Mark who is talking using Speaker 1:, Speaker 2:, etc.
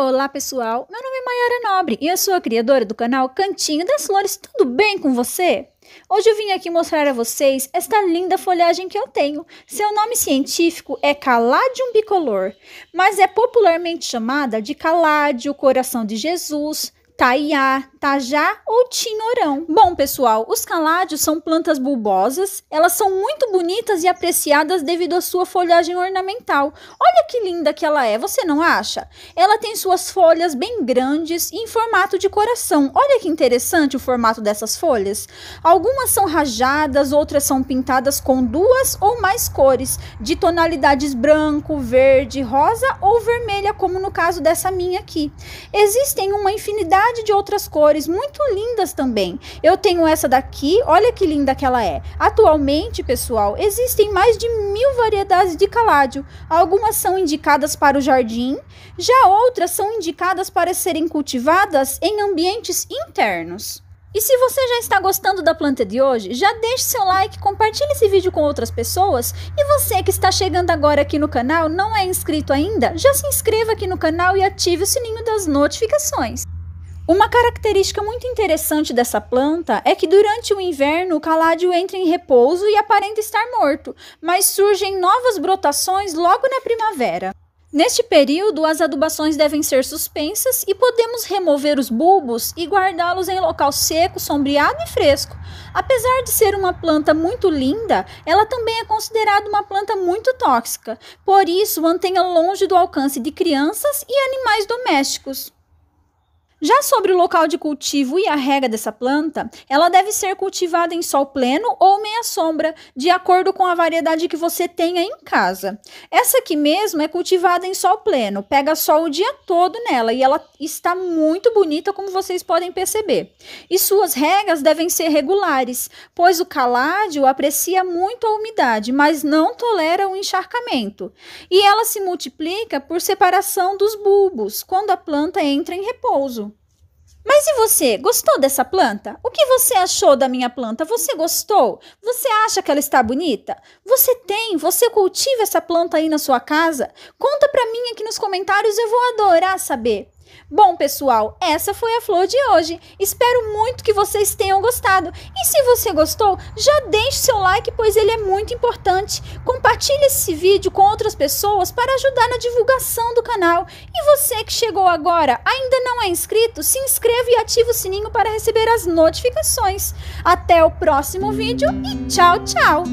Speaker 1: Olá pessoal, meu nome é Maiara Nobre e eu sou a criadora do canal Cantinho das Flores, tudo bem com você? Hoje eu vim aqui mostrar a vocês esta linda folhagem que eu tenho. Seu nome científico é Caladium bicolor, mas é popularmente chamada de Caládio, Coração de Jesus, Taiá, Tajá ou Tinhorão. Bom, pessoal, os caládios são plantas bulbosas, elas são muito bonitas e apreciadas devido à sua folhagem ornamental. Olha que linda que ela é, você não acha? Ela tem suas folhas bem grandes e em formato de coração. Olha que interessante o formato dessas folhas. Algumas são rajadas, outras são pintadas com duas ou mais cores, de tonalidades branco, verde, rosa ou vermelha, como no caso dessa minha aqui. Existem uma infinidade infinidade de outras cores muito lindas também. Eu tenho essa daqui, olha que linda que ela é. Atualmente, pessoal, existem mais de mil variedades de caládio. Algumas são indicadas para o jardim, já outras são indicadas para serem cultivadas em ambientes internos. E se você já está gostando da planta de hoje, já deixe seu like, compartilhe esse vídeo com outras pessoas. E você que está chegando agora aqui no canal, não é inscrito ainda, já se inscreva aqui no canal e ative o sininho das notificações. Uma característica muito interessante dessa planta é que durante o inverno o caládio entra em repouso e aparenta estar morto, mas surgem novas brotações logo na primavera. Neste período, as adubações devem ser suspensas e podemos remover os bulbos e guardá-los em local seco, sombreado e fresco. Apesar de ser uma planta muito linda, ela também é considerada uma planta muito tóxica. Por isso, mantenha longe do alcance de crianças e animais domésticos. Já sobre o local de cultivo e a rega dessa planta, ela deve ser cultivada em sol pleno ou meia sombra, de acordo com a variedade que você tenha em casa. Essa aqui mesmo é cultivada em sol pleno, pega sol o dia todo nela e ela está muito bonita, como vocês podem perceber. E suas regas devem ser regulares, pois o caládio aprecia muito a umidade, mas não tolera o encharcamento. E ela se multiplica por separação dos bulbos, quando a planta entra em repouso. Mas e você? Gostou dessa planta? O que você achou da minha planta? Você gostou? Você acha que ela está bonita? Você tem? Você cultiva essa planta aí na sua casa? Conta para mim aqui nos comentários, eu vou adorar saber. Bom, pessoal, essa foi a flor de hoje. Espero muito que vocês tenham gostado. E se você gostou, já deixe seu like, pois ele é muito importante. Compartilhe esse vídeo com outras pessoas para ajudar na divulgação do canal. E você que chegou agora, ainda não é inscrito, se inscreva e ative o sininho para receber as notificações. Até o próximo vídeo e tchau, tchau!